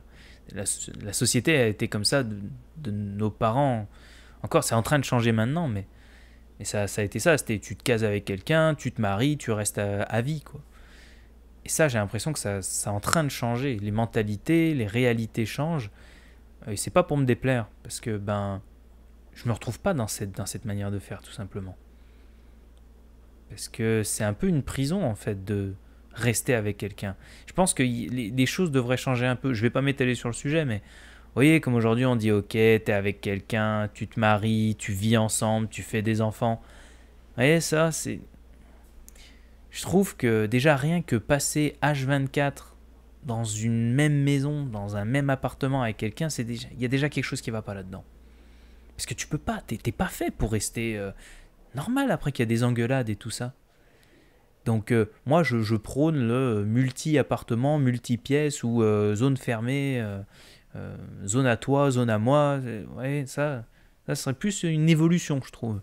la, société a été comme ça de, nos parents. Encore, c'est en train de changer maintenant, mais, ça, a été ça. C'était tu te cases avec quelqu'un, tu te maries, tu restes à vie, quoi. Et ça, j'ai l'impression que ça, ça est en train de changer. Les mentalités, les réalités changent. Euh, et c'est pas pour me déplaire, parce que ben, je me retrouve pas dans cette, dans cette manière de faire, tout simplement. Parce que c'est un peu une prison, en fait, de rester avec quelqu'un. Je pense que les, choses devraient changer un peu. Je vais pas m'étaler sur le sujet, mais vous voyez, comme aujourd'hui, on dit Ok, t'es avec quelqu'un, tu te maries, tu vis ensemble, tu fais des enfants. Vous voyez, ça, c'est je trouve que déjà rien que passer H24 dans une même maison, dans un même appartement avec quelqu'un, c'est déjà il y a déjà quelque chose qui ne va pas là-dedans. Parce que tu peux pas, t'es pas fait pour rester euh, normal après qu'il y a des engueulades et tout ça. Donc euh, moi je, prône le multi-appartement, multi-pièces ou euh, zone fermée, zone à toi, zone à moi. Ouais, ça, ça serait plus une évolution, je trouve,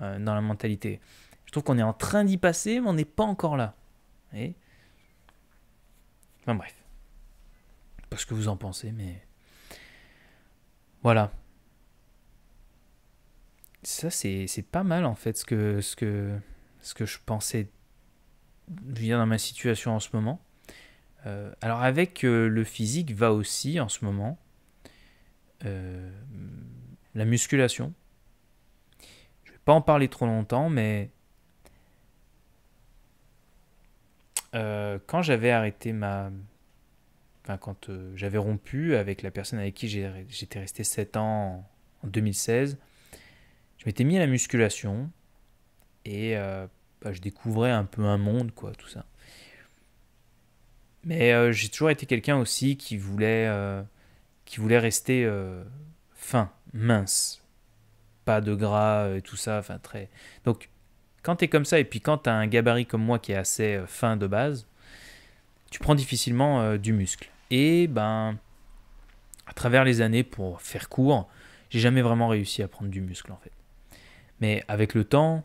dans la mentalité. Je trouve qu'on est en train d'y passer, mais on n'est pas encore là. Et... Enfin bref. Pas ce que vous en pensez, mais... Voilà. Ça, c'est pas mal, en fait, ce que, ce que, ce que je pensais dire dans ma situation en ce moment. Euh, alors avec euh, le physique va aussi en ce moment euh, la musculation. Je ne vais pas en parler trop longtemps, mais Euh, quand j'avais arrêté ma. Enfin, quand euh, j'avais rompu avec la personne avec qui j'étais resté 7 ans en 2016, je m'étais mis à la musculation et euh, bah, je découvrais un peu un monde, quoi, tout ça. Mais j'ai toujours été quelqu'un aussi qui voulait, qui voulait rester fin, mince, pas de gras et tout ça, enfin très. Donc quand tu es comme ça et puis quand tu as un gabarit comme moi qui est assez euh, fin de base, tu prends difficilement euh, du muscle. Et ben, à travers les années, pour faire court, j'ai jamais vraiment réussi à prendre du muscle en fait. Mais avec le temps,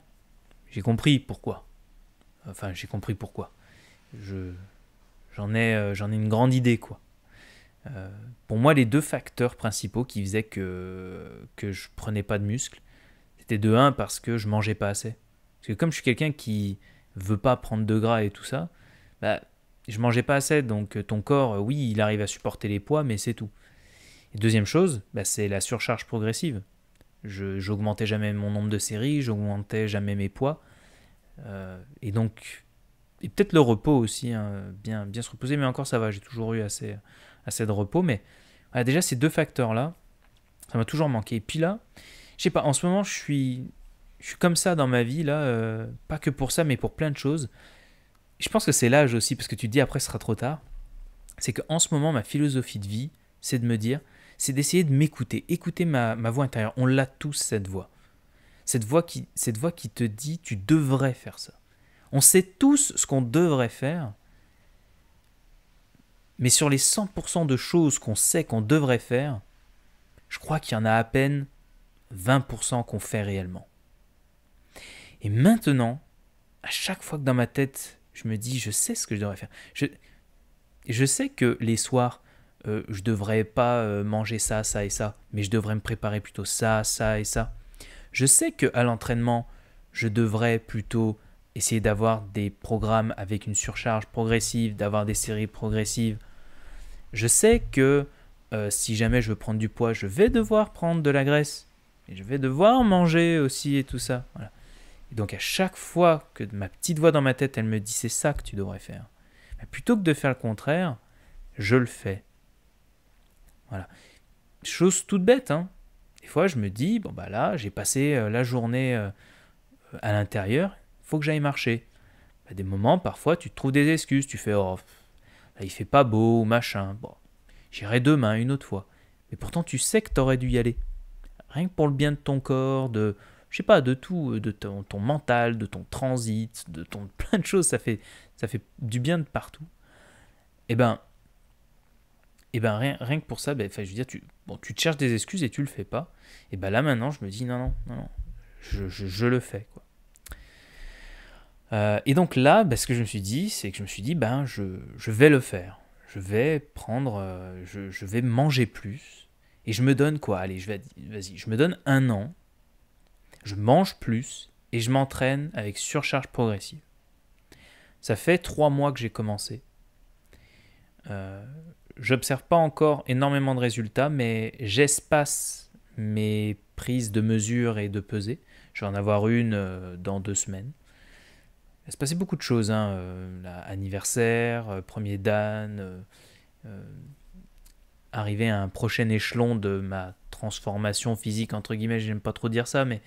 j'ai compris pourquoi. Enfin, j'ai compris pourquoi. Je, j'en ai, euh, j'en ai une grande idée quoi. pour moi, les deux facteurs principaux qui faisaient que, que je prenais pas de muscle, c'était de 1 parce que je mangeais pas assez. Parce que comme je suis quelqu'un qui veut pas prendre de gras et tout ça, bah, je mangeais pas assez. Donc euh, ton corps, euh, oui, il arrive à supporter les poids, mais c'est tout. deuxième chose, bah, c'est la surcharge progressive. Je j'augmentais jamais mon nombre de séries, j'augmentais jamais mes poids. Euh, et donc, et peut-être le repos aussi, hein, bien, bien se reposer, mais encore ça va, j'ai toujours eu assez, assez de repos. Mais déjà, ces deux facteurs-là, ça m'a toujours manqué. Et puis là, je sais pas, en ce moment, je suis je suis comme ça dans ma vie, là, euh, pas que pour ça, mais pour plein de choses. Je pense que c'est l'âge aussi, parce que tu te dis après, ce sera trop tard. C'est qu'en ce moment, ma philosophie de vie, c'est de me dire, c'est d'essayer de m'écouter, écouter ma, ma voix intérieure. On l'a tous, cette voix. Cette voix, qui, cette voix qui te dit, tu devrais faire ça. On sait tous ce qu'on devrait faire, mais sur les 100% de choses qu'on sait qu'on devrait faire, je crois qu'il y en a à peine 20% qu'on fait réellement. Et maintenant, à chaque fois que dans ma tête, je me dis, je sais ce que je devrais faire. Je, sais que les soirs, euh, je devrais pas euh, manger ça, ça et ça, mais je devrais me préparer plutôt ça, ça et ça. Je sais que à l'entraînement, je devrais plutôt essayer d'avoir des programmes avec une surcharge progressive, d'avoir des séries progressives. Je sais que euh, si jamais je veux prendre du poids, je vais devoir prendre de la graisse. Et je vais devoir manger aussi et tout ça. Voilà donc à chaque fois que ma petite voix dans ma tête, elle me dit c'est ça que tu devrais faire, plutôt que de faire le contraire, je le fais. Voilà. Chose toute bête, hein. Des fois, je me dis, bon bah là, j'ai passé euh, la journée euh, à l'intérieur, Il faut que j'aille marcher. À bah, des moments, parfois, tu trouves des excuses, tu fais, oh, là, il fait pas beau, machin, bon, j'irai demain, une autre fois. Mais pourtant, tu sais que t'aurais dû y aller. Rien que pour le bien de ton corps, de, je sais pas, de tout, euh, de ton, ton, mental, de ton transit, de ton plein de choses, ça fait, ça fait du bien de partout. Et eh ben, et eh ben rien, rien que pour ça, ben, je veux dire, tu, bon, tu te cherches des excuses et tu le fais pas. Et ben là maintenant, je me dis non, non, non, non je, je, le fais quoi. Euh, et donc là, ben, ce que je me suis dit, c'est que je me suis dit, ben je, vais le faire. Je vais prendre, euh, je, vais manger plus. Et je me donne quoi Allez, je vas-y, je me donne un an je mange plus et je m'entraîne avec surcharge progressive. Ça fait trois mois que j'ai commencé. Euh, j'observe pas encore énormément de résultats, mais j'espace mes prises de mesure et de pesée. Je vais en avoir une euh, dans deux semaines. Il va se passer beaucoup de choses. Hein, euh, anniversaire, premier Dan, arriver à un prochain échelon de ma transformation physique, entre guillemets, j'aime pas trop dire ça, mais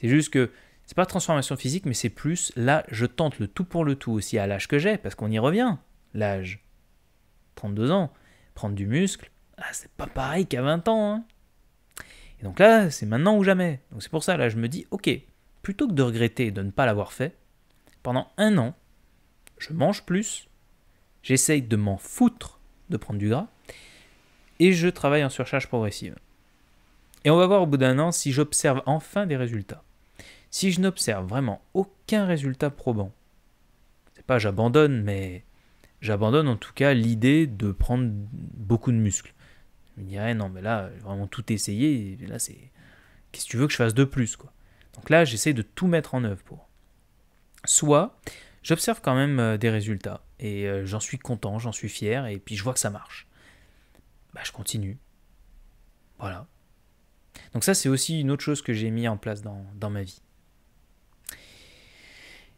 c'est juste que c'est pas transformation physique, mais c'est plus là, je tente le tout pour le tout aussi à l'âge que j'ai, parce qu'on y revient, l'âge. 32 ans, prendre du muscle, ah, c'est pas pareil qu'à 20 ans. Hein. Et donc là, c'est maintenant ou jamais. Donc c'est pour ça, là, je me dis, ok, plutôt que de regretter de ne pas l'avoir fait, pendant un an, je mange plus, j'essaye de m'en foutre de prendre du gras, et je travaille en surcharge progressive. Et on va voir au bout d'un an si j'observe enfin des résultats. Si je n'observe vraiment aucun résultat probant, c'est pas j'abandonne, mais j'abandonne en tout cas l'idée de prendre beaucoup de muscles. Je me dirais non mais là, vraiment tout essayé, là c'est qu'est-ce que tu veux que je fasse de plus quoi. Donc là, j'essaie de tout mettre en œuvre pour. Soit j'observe quand même euh, des résultats et euh, j'en suis content, j'en suis fier et puis je vois que ça marche. Bah je continue. Voilà, donc ça, c'est aussi une autre chose que j'ai mis en place dans, ma vie.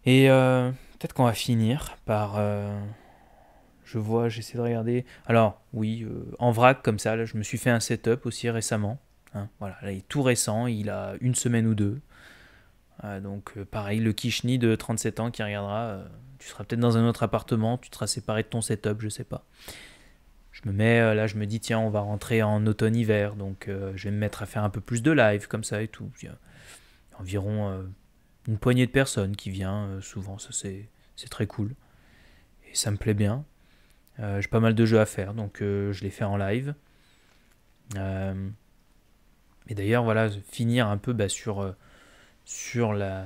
Et euh, peut-être qu'on va finir par... Euh, je vois, j'essaie de regarder. Alors oui, euh, en vrac comme ça, là, je me suis fait un setup aussi récemment. Hein. voilà, là, il est tout récent, il a une semaine ou deux. donc pareil, le Kishni de 37 ans qui regardera, tu seras peut-être dans un autre appartement, tu seras séparé de ton setup, je sais pas je me mets euh, là, je me dis tiens, on va rentrer en automne-hiver, donc euh, je vais me mettre à faire un peu plus de live comme ça et tout. Il y a environ euh, une poignée de personnes qui viennent souvent, ça c'est très cool et ça me plaît bien. J'ai pas mal de jeux à faire, donc je les fais en live. et d'ailleurs, voilà, finir un peu bah, sur, sur la,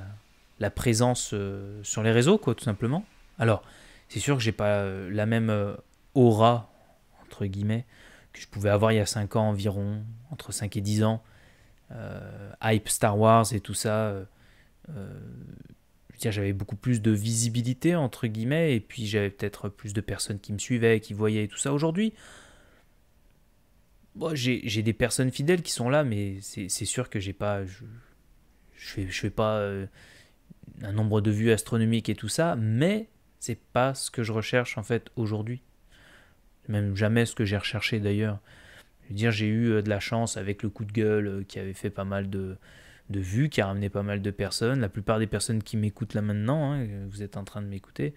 la présence sur les réseaux, quoi, tout simplement. Alors, c'est sûr que j'ai pas la même aura, entre guillemets, que je pouvais avoir il y a 5 ans environ, entre 5 et 10 ans. Euh, hype Star Wars et tout ça. Euh, euh j'avais beaucoup plus de visibilité, entre guillemets, et puis j'avais peut-être plus de personnes qui me suivaient, qui voyaient tout ça. Aujourd'hui, bon, j'ai des personnes fidèles qui sont là, mais c'est sûr que j'ai pas. Je, je, fais, pas euh, un nombre de vues astronomiques et tout ça, mais c'est pas ce que je recherche en fait aujourd'hui même jamais ce que j'ai recherché d'ailleurs. Je veux dire, j'ai eu euh, de la chance avec le coup de gueule euh, qui avait fait pas mal de, vues, qui a ramené pas mal de personnes. La plupart des personnes qui m'écoutent là maintenant, hein, euh, vous êtes en train de m'écouter.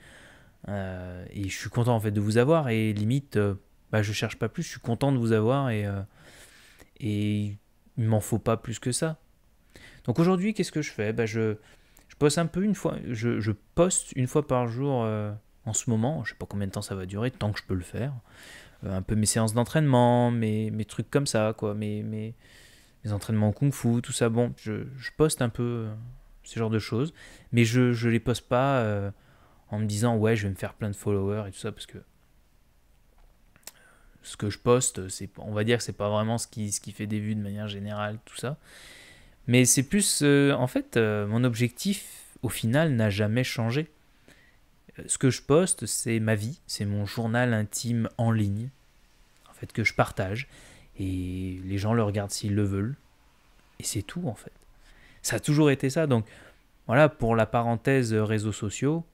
et je suis content en fait de vous avoir. Et limite, je bah, je cherche pas plus, je suis content de vous avoir et, et il m'en faut pas plus que ça. Donc aujourd'hui, qu'est-ce que je fais bah, je, je un peu une fois, je, je poste une fois par jour en ce moment. Je sais pas combien de temps ça va durer, tant que je peux le faire. Euh, un peu mes séances d'entraînement, mes, mes, trucs comme ça, quoi. Mes, mes, mes entraînements kung-fu, tout ça. Bon, je, poste un peu euh, ce genre de choses, mais je, ne les poste pas euh, en me disant ouais, je vais me faire plein de followers et tout ça, parce que ce que je poste, c'est, on va dire que c'est pas vraiment ce qui, ce qui fait des vues de manière générale, tout ça. Mais c'est plus, en fait, mon objectif au final n'a jamais changé. Euh, ce que je poste, c'est ma vie, c'est mon journal intime en ligne, en fait, que je partage. Et les gens le regardent s'ils le veulent. Et c'est tout, en fait. Ça a toujours été ça. Donc, voilà, pour la parenthèse euh, réseaux sociaux,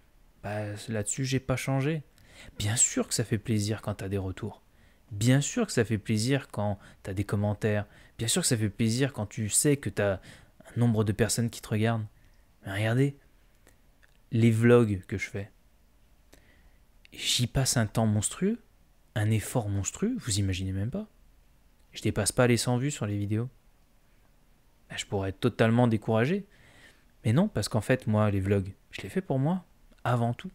bah, là-dessus, j'ai pas changé. Bien sûr que ça fait plaisir quand tu as des retours. Bien sûr que ça fait plaisir quand tu as des commentaires. Bien sûr que ça fait plaisir quand tu sais que tu as un nombre de personnes qui te regardent. Mais regardez, les vlogs que je fais, J'y passe un temps monstrueux, un effort monstrueux, vous imaginez même pas. Je dépasse pas les 100 vues sur les vidéos. Ah, je pourrais être totalement découragé. Mais non, parce qu'en fait, moi, les vlogs, je les fais pour moi, avant tout.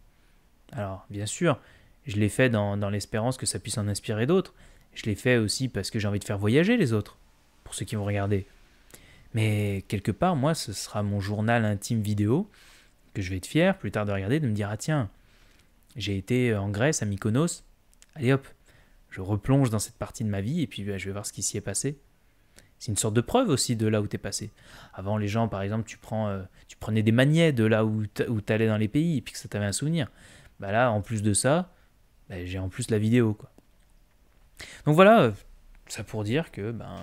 Alors, bien sûr, je les fais dans, dans l'espérance que ça puisse en inspirer d'autres. Je les fais aussi parce que j'ai envie de faire voyager les autres, pour ceux qui vont regarder. Mais quelque part, moi, ce sera mon journal intime vidéo que je vais être fier plus tard de regarder, de me dire, ah tiens, j'ai été euh, en Grèce, à Mykonos. Allez hop, je replonge dans cette partie de ma vie et puis bah, je vais voir ce qui s'y est passé. C'est une sorte de preuve aussi de là où tu es passé. Avant, les gens, par exemple, tu, euh, prenais des manières de là où tu allais dans les pays et puis que ça t'avait un souvenir. Bah là, en plus de ça, bah, j'ai en plus la vidéo. Quoi. Donc voilà, euh, ça pour dire que ben,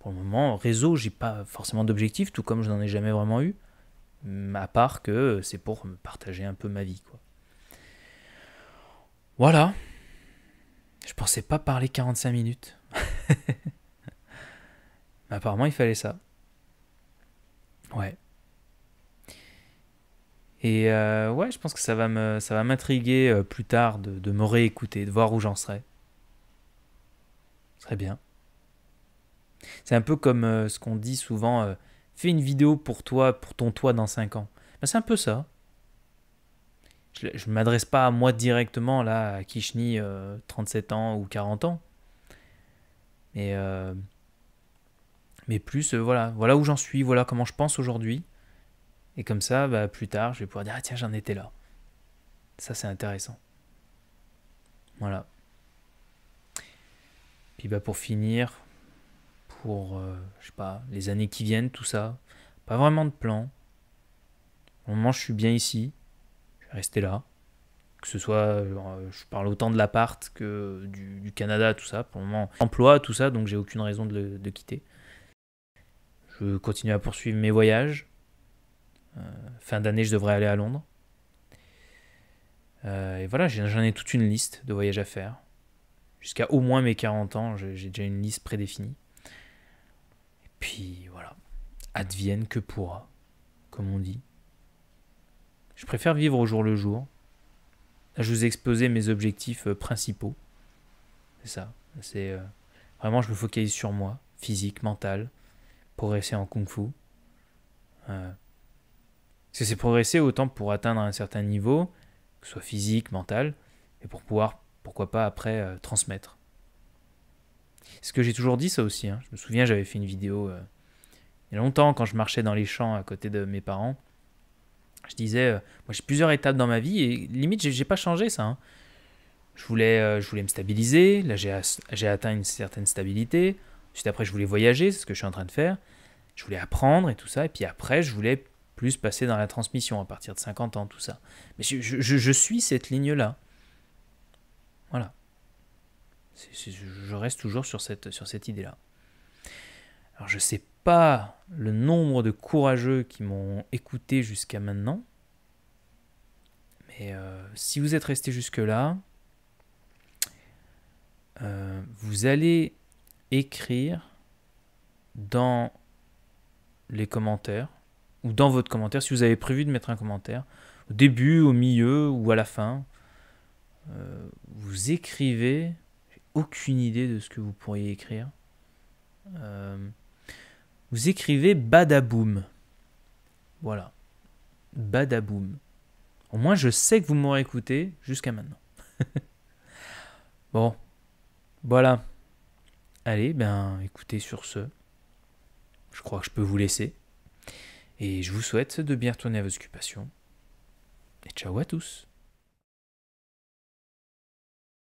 pour le moment, réseau, j'ai pas forcément d'objectif, tout comme je n'en ai jamais vraiment eu, à part que c'est pour me partager un peu ma vie. Quoi. Voilà. Je pensais pas parler 45 minutes. Apparemment, il fallait ça. Ouais. Et euh, ouais, je pense que ça va m'intriguer euh, plus tard de, me réécouter, de voir où j'en serais, Très serait bien. C'est un peu comme euh, ce qu'on dit souvent, fais une vidéo pour toi, pour ton toi dans 5 ans. Ben, c'est un peu ça je ne m'adresse pas à moi directement, là, à Kishni, 37 euh, ans ou 40 ans. Mais, euh, mais plus, euh, voilà, voilà où j'en suis, voilà comment je pense aujourd'hui. Et comme ça, bah, plus tard, je vais pouvoir dire, ah tiens, j'en étais là. Ça, c'est intéressant. Voilà. Puis bah, pour finir, pour, je sais pas, les années qui viennent, tout ça, pas vraiment de plan. Au moment, je suis bien ici rester là. Que ce soit, euh, je parle autant de l'appart que du, Canada, tout ça. Pour le moment, emploi, tout ça, donc j'ai aucune raison de, quitter. Je continue à poursuivre mes voyages. Euh, fin d'année, je devrais aller à Londres. Euh, et voilà, j'en ai toute une liste de voyages à faire. Jusqu'à au moins mes 40 ans, j'ai déjà une liste prédéfinie. Et puis voilà, advienne que pourra, comme on dit. Je préfère vivre au jour le jour. je vous ai exposé mes objectifs euh, principaux. C'est ça. C'est euh, vraiment, je me focalise sur moi, physique, mental, progresser en kung-fu. Euh, parce que c'est progresser autant pour atteindre un certain niveau, que ce soit physique, mental, et pour pouvoir, pourquoi pas après, transmettre. Ce que j'ai toujours dit, ça aussi. Hein. Je me souviens, j'avais fait une vidéo il y a longtemps quand je marchais dans les champs à côté de mes parents je disais, euh, moi j'ai plusieurs étapes dans ma vie et limite j'ai pas changé ça. Hein. Je, voulais, euh, je voulais me stabiliser, là j'ai atteint une certaine stabilité. Ensuite après je voulais voyager, c'est ce que je suis en train de faire. Je voulais apprendre et tout ça. Et puis après je voulais plus passer dans la transmission à partir de 50 ans, tout ça. Mais je, je, suis cette ligne-là. Voilà. je reste toujours sur cette, sur cette idée-là. Alors je sais pas pas le nombre de courageux qui m'ont écouté jusqu'à maintenant. Mais euh, si vous êtes resté jusque-là, euh, vous allez écrire dans les commentaires, ou dans votre commentaire, si vous avez prévu de mettre un commentaire, au début, au milieu ou à la fin, euh, vous écrivez, j'ai aucune idée de ce que vous pourriez écrire. Vous écrivez badaboum. Voilà. Badaboum. Au moins, je sais que vous m'aurez écouté jusqu'à maintenant. bon. Voilà. Allez, ben écoutez sur ce. Je crois que je peux vous laisser. Et je vous souhaite de bien retourner à vos occupations. Et ciao à tous.